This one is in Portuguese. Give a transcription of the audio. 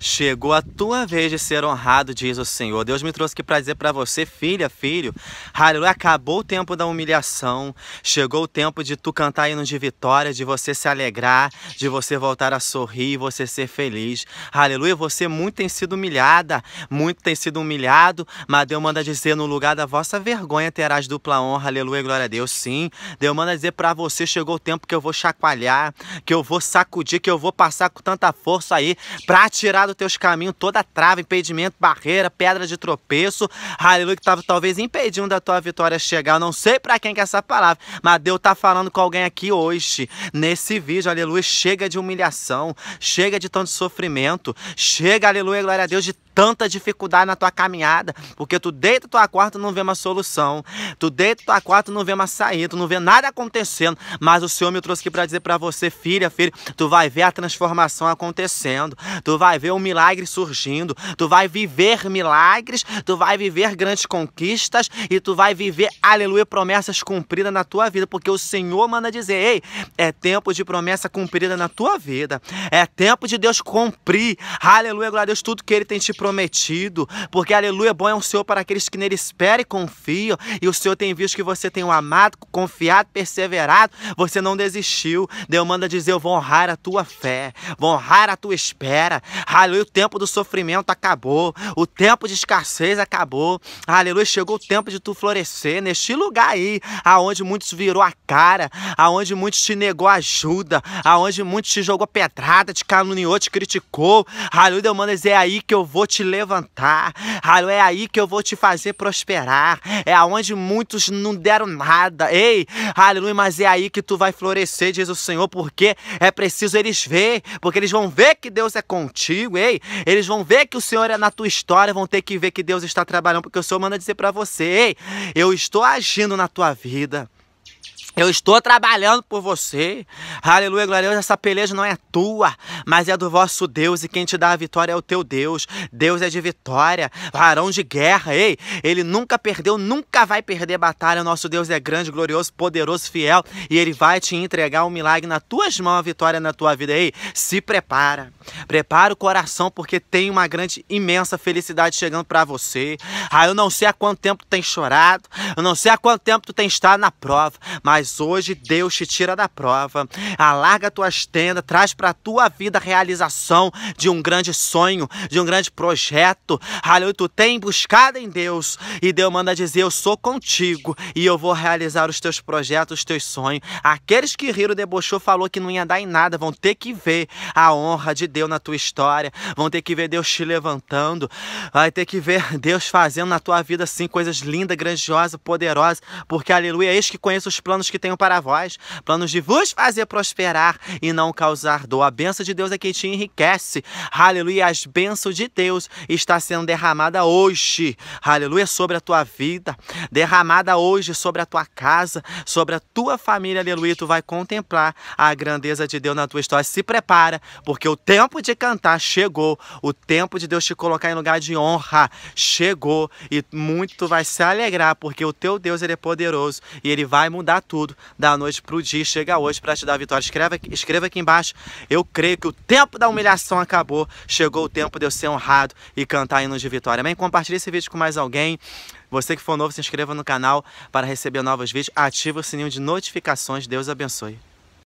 Chegou a tua vez de ser honrado, diz o Senhor. Deus me trouxe aqui para dizer para você, filha, filho, aleluia, acabou o tempo da humilhação, chegou o tempo de tu cantar hino de vitória, de você se alegrar, de você voltar a sorrir, você ser feliz. Aleluia, você muito tem sido humilhada, muito tem sido humilhado, mas Deus manda dizer, no lugar da vossa vergonha terás dupla honra, aleluia, glória a Deus. Sim, Deus manda dizer para você, chegou o tempo que eu vou chacoalhar, que eu vou sacudir, que eu vou passar com tanta força aí para tirar dos teus caminhos toda trava, impedimento, barreira, pedra de tropeço. Aleluia, que tava talvez impedindo da tua vitória chegar. Eu não sei para quem que é essa palavra, mas Deus tá falando com alguém aqui hoje, nesse vídeo. Aleluia, chega de humilhação, chega de tanto sofrimento, chega, aleluia, glória a Deus, de tanta dificuldade na tua caminhada, porque tu deita tua quarta não vê uma solução, tu deita tua quarta não vê uma saída, tu não vê nada acontecendo, mas o Senhor me trouxe aqui para dizer para você, filha, filho, tu vai ver a transformação acontecendo, tu vai ver o um milagre surgindo, tu vai viver milagres, tu vai viver grandes conquistas e tu vai viver, aleluia, promessas cumpridas na tua vida, porque o Senhor manda dizer: ei, é tempo de promessa cumprida na tua vida, é tempo de Deus cumprir, aleluia, glória a Deus, tudo que Ele tem te prometido, porque aleluia, bom é o Senhor para aqueles que nele esperam e confiam, e o Senhor tem visto que você tem o amado, confiado, perseverado, você não desistiu, Deus manda dizer: eu vou honrar a tua fé, vou honrar a tua espera, aleluia Aleluia, o tempo do sofrimento acabou, o tempo de escassez acabou. Aleluia, chegou o tempo de tu florescer neste lugar aí, aonde muitos virou a cara, aonde muitos te negou ajuda, aonde muitos te jogou pedrada, te caluniou, te criticou. Aleluia, manos, é aí que eu vou te levantar. Aleluia, é aí que eu vou te fazer prosperar. É aonde muitos não deram nada. Ei, aleluia, mas é aí que tu vai florescer, diz o Senhor, porque é preciso eles ver, porque eles vão ver que Deus é contigo. Eles vão ver que o Senhor é na tua história, vão ter que ver que Deus está trabalhando, porque o Senhor manda dizer para você: Ei, eu estou agindo na tua vida. Eu estou trabalhando por você. Aleluia, glória a Deus. Essa peleja não é tua, mas é do vosso Deus. E quem te dá a vitória é o teu Deus. Deus é de vitória, varão de guerra. Ei, ele nunca perdeu, nunca vai perder batalha. nosso Deus é grande, glorioso, poderoso, fiel. E ele vai te entregar um milagre nas tuas mãos, a vitória na tua vida. Ei, se prepara. Prepara o coração, porque tem uma grande, imensa felicidade chegando para você. Ah, eu não sei há quanto tempo tu tem chorado. Eu não sei há quanto tempo tu tem estado na prova. Mas mas hoje Deus te tira da prova. Alarga tuas tendas, traz para tua vida a realização de um grande sonho, de um grande projeto. Aleluia, tu tem buscado em Deus e Deus manda dizer: Eu sou contigo e eu vou realizar os teus projetos, os teus sonhos. Aqueles que riram, debochou, falou que não ia dar em nada, vão ter que ver a honra de Deus na tua história, vão ter que ver Deus te levantando, vai ter que ver Deus fazendo na tua vida assim coisas lindas, grandiosas, poderosas, porque aleluia, eis que conheço os planos que que tenho para vós, planos de vos fazer prosperar e não causar dor. A benção de Deus é que te enriquece. Aleluia, as bênçãos de Deus está sendo derramada hoje. Aleluia, sobre a tua vida, derramada hoje sobre a tua casa, sobre a tua família. Aleluia, tu vai contemplar a grandeza de Deus na tua história. Se prepara, porque o tempo de cantar chegou, o tempo de Deus te colocar em lugar de honra chegou e muito vai se alegrar, porque o teu Deus ele é poderoso e ele vai mudar tudo tudo da noite pro dia. Chega hoje para te dar a vitória. Escreva, aqui, escreva aqui embaixo. Eu creio que o tempo da humilhação acabou. Chegou o tempo de eu ser honrado e cantar hinos de vitória. Amém? Compartilhe esse vídeo com mais alguém. Você que for novo, se inscreva no canal para receber novos vídeos. Ativa o sininho de notificações. Deus abençoe.